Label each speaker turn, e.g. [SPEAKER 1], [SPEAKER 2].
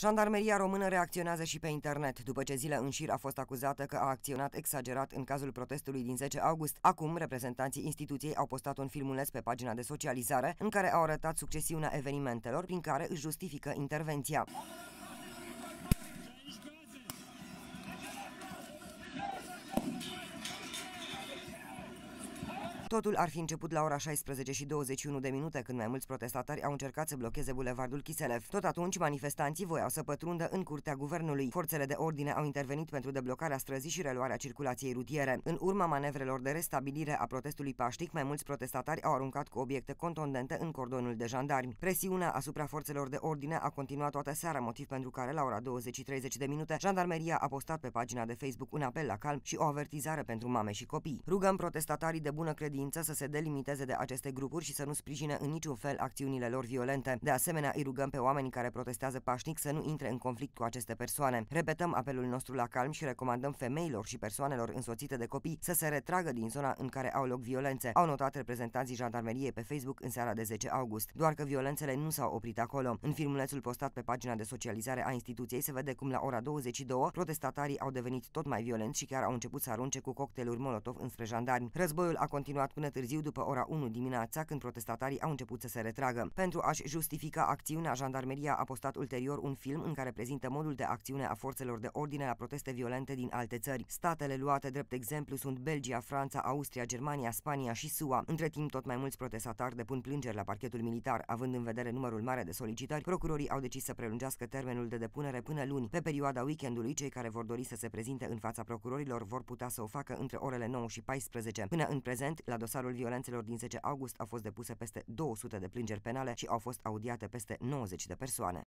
[SPEAKER 1] Jandarmeria română reacționează și pe internet, după ce zile în șir a fost acuzată că a acționat exagerat în cazul protestului din 10 august. Acum, reprezentanții instituției au postat un filmuleț pe pagina de socializare în care au arătat succesiunea evenimentelor prin care își justifică intervenția. Totul ar fi început la ora 16 și 21 de minute, când mai mulți protestatari au încercat să blocheze bulevardul Chiselev. Tot atunci, manifestanții voiau să pătrundă în curtea guvernului. Forțele de ordine au intervenit pentru deblocarea străzii și reluarea circulației rutiere. În urma manevrelor de restabilire a protestului paștic, mai mulți protestatari au aruncat cu obiecte contundente în cordonul de jandarmi. Presiunea asupra forțelor de ordine a continuat toată seara, motiv pentru care la ora 20:30 de minute, jandarmeria a postat pe pagina de Facebook un apel la calm și o avertizare pentru mame și copii. Rugăm protestatarii de bună credință credință să se delimiteze de aceste grupuri și să nu sprijine în niciun fel acțiunile lor violente. De asemenea, îi rugăm pe oamenii care protestează pașnic să nu intre în conflict cu aceste persoane. Repetăm apelul nostru la calm și recomandăm femeilor și persoanelor însoțite de copii să se retragă din zona în care au loc violențe, au notat reprezentanții jandarmeriei pe Facebook în seara de 10 august. Doar că violențele nu s-au oprit acolo. În filmulețul postat pe pagina de socializare a instituției se vede cum la ora 22 protestatarii au devenit tot mai violenți și chiar au început să arunce cu cocktailuri Molotov înspre jandarmi. Războiul a continuat continuat până târziu după ora 1 dimineața, când protestatarii au început să se retragă. Pentru a-și justifica acțiunea, jandarmeria a postat ulterior un film în care prezintă modul de acțiune a forțelor de ordine la proteste violente din alte țări. Statele luate drept exemplu sunt Belgia, Franța, Austria, Germania, Spania și SUA. Între timp, tot mai mulți protestatari depun plângeri la parchetul militar. Având în vedere numărul mare de solicitări, procurorii au decis să prelungească termenul de depunere până luni. Pe perioada weekendului, cei care vor dori să se prezinte în fața procurorilor vor putea să o facă între orele 9 și 14. Până în prezent, la dosarul violențelor din 10 august au fost depuse peste 200 de plângeri penale și au fost audiate peste 90 de persoane.